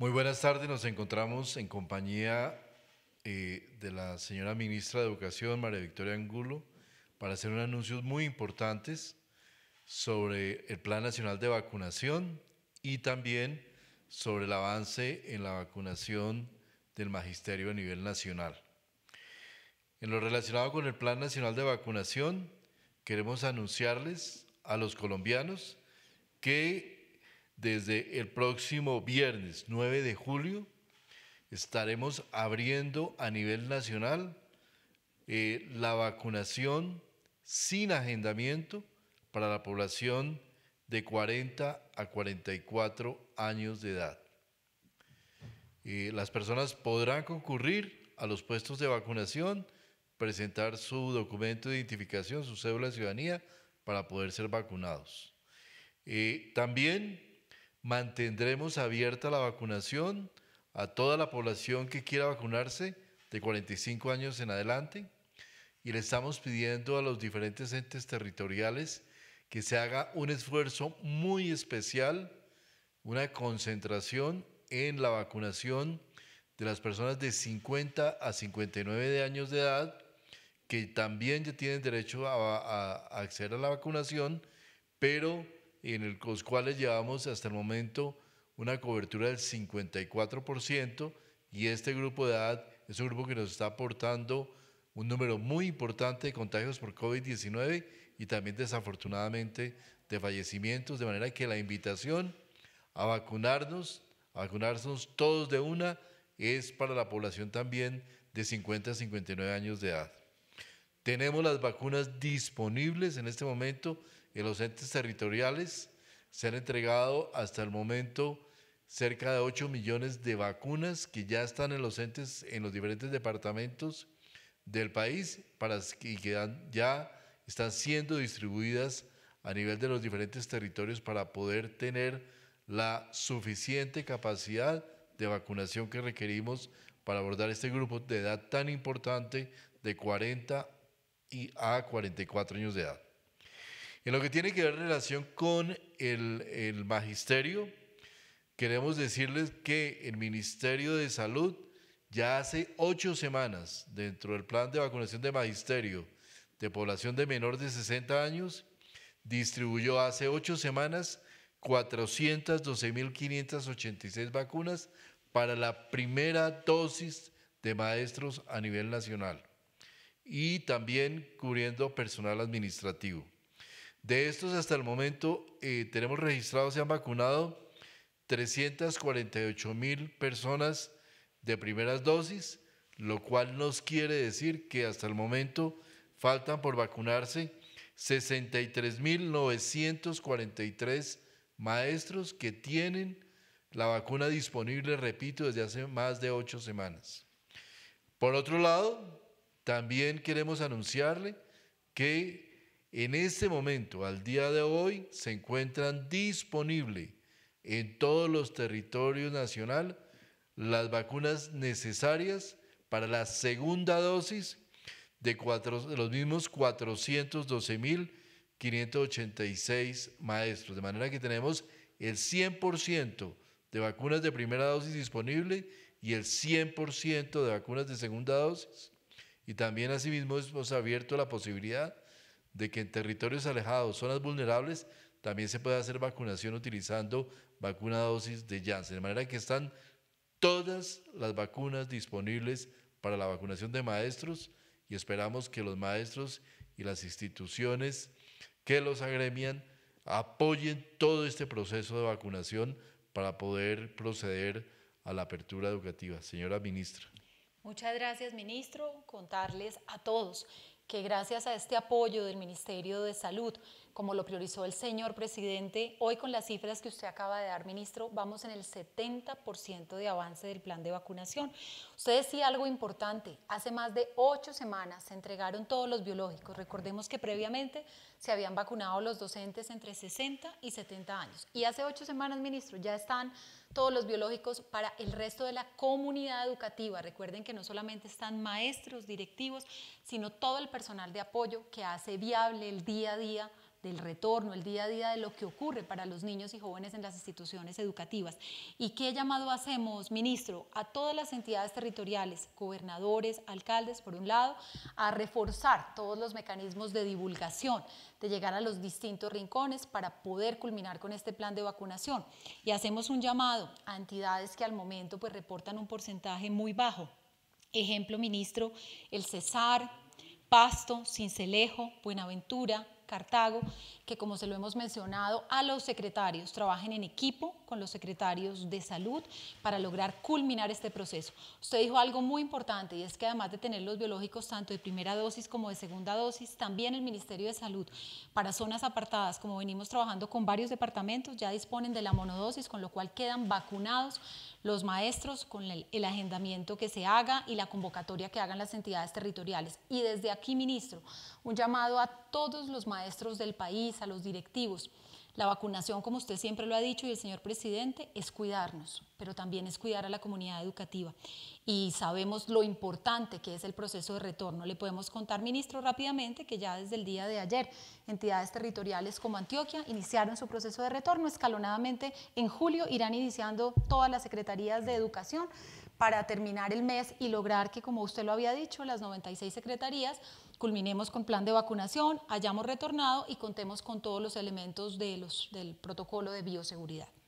Muy buenas tardes, nos encontramos en compañía eh, de la señora ministra de Educación, María Victoria Angulo, para hacer unos anuncios muy importantes sobre el Plan Nacional de Vacunación y también sobre el avance en la vacunación del magisterio a nivel nacional. En lo relacionado con el Plan Nacional de Vacunación, queremos anunciarles a los colombianos que desde el próximo viernes 9 de julio estaremos abriendo a nivel nacional eh, la vacunación sin agendamiento para la población de 40 a 44 años de edad. Eh, las personas podrán concurrir a los puestos de vacunación, presentar su documento de identificación, su cédula de ciudadanía, para poder ser vacunados. Eh, también mantendremos abierta la vacunación a toda la población que quiera vacunarse de 45 años en adelante y le estamos pidiendo a los diferentes entes territoriales que se haga un esfuerzo muy especial, una concentración en la vacunación de las personas de 50 a 59 de años de edad que también ya tienen derecho a, a acceder a la vacunación, pero en los cuales llevamos hasta el momento una cobertura del 54% y este grupo de edad es un grupo que nos está aportando un número muy importante de contagios por COVID-19 y también desafortunadamente de fallecimientos, de manera que la invitación a vacunarnos, a vacunarnos todos de una, es para la población también de 50 a 59 años de edad. Tenemos las vacunas disponibles en este momento en los entes territoriales. Se han entregado hasta el momento cerca de 8 millones de vacunas que ya están en los entes, en los diferentes departamentos del país y que ya están siendo distribuidas a nivel de los diferentes territorios para poder tener la suficiente capacidad de vacunación que requerimos para abordar este grupo de edad tan importante de 40 a 44 años de edad. En lo que tiene que ver relación con el, el magisterio, queremos decirles que el Ministerio de Salud ya hace ocho semanas, dentro del plan de vacunación de magisterio de población de menor de 60 años, distribuyó hace ocho semanas 412.586 vacunas para la primera dosis de maestros a nivel nacional y también cubriendo personal administrativo. De estos hasta el momento eh, tenemos registrados, se han vacunado 348 mil personas de primeras dosis, lo cual nos quiere decir que hasta el momento faltan por vacunarse 63.943 maestros que tienen la vacuna disponible, repito, desde hace más de ocho semanas. Por otro lado, también queremos anunciarle que en este momento, al día de hoy, se encuentran disponibles en todos los territorios nacionales las vacunas necesarias para la segunda dosis de, los mismos 412.586 maestros. De manera que tenemos el 100% de vacunas de primera dosis disponible y el 100% de vacunas de segunda dosis. Y también asimismo hemos abierto la posibilidad de que en territorios alejados, zonas vulnerables, también se puede hacer vacunación utilizando vacuna dosis de Janssen. De manera que están todas las vacunas disponibles para la vacunación de maestros y esperamos que los maestros y las instituciones que los agremian apoyen todo este proceso de vacunación para poder proceder a la apertura educativa. Señora ministra. Muchas gracias, ministro. Contarles a todos que gracias a este apoyo del Ministerio de Salud como lo priorizó el señor presidente. Hoy con las cifras que usted acaba de dar, ministro, vamos en el 70% de avance del plan de vacunación. Usted decía algo importante, hace más de ocho semanas se entregaron todos los biológicos. Recordemos que previamente se habían vacunado los docentes entre 60 y 70 años. Y hace ocho semanas, ministro, ya están todos los biológicos para el resto de la comunidad educativa. Recuerden que no solamente están maestros, directivos, sino todo el personal de apoyo que hace viable el día a día del retorno, el día a día de lo que ocurre para los niños y jóvenes en las instituciones educativas. ¿Y qué llamado hacemos, ministro, a todas las entidades territoriales, gobernadores, alcaldes, por un lado, a reforzar todos los mecanismos de divulgación, de llegar a los distintos rincones para poder culminar con este plan de vacunación? Y hacemos un llamado a entidades que al momento pues, reportan un porcentaje muy bajo. Ejemplo, ministro, el Cesar, Pasto, Cincelejo, Buenaventura, Cartago, que como se lo hemos mencionado, a los secretarios trabajen en equipo con los secretarios de salud para lograr culminar este proceso. Usted dijo algo muy importante y es que además de tener los biológicos tanto de primera dosis como de segunda dosis, también el Ministerio de Salud para zonas apartadas, como venimos trabajando con varios departamentos, ya disponen de la monodosis, con lo cual quedan vacunados los maestros con el, agendamiento que se haga y la convocatoria que hagan las entidades territoriales. Y desde aquí, ministro, un llamado a todos los maestros maestros del país, a los directivos. La vacunación, como usted siempre lo ha dicho y el señor presidente, es cuidarnos, pero también es cuidar a la comunidad educativa. Y sabemos lo importante que es el proceso de retorno. Le podemos contar, ministro, rápidamente que ya desde el día de ayer entidades territoriales como Antioquia iniciaron su proceso de retorno escalonadamente. En julio irán iniciando todas las secretarías de educación para terminar el mes y lograr que, como usted lo había dicho, las 96 secretarías culminemos con plan de vacunación, hayamos retornado y contemos con todos los elementos de los, del protocolo de bioseguridad.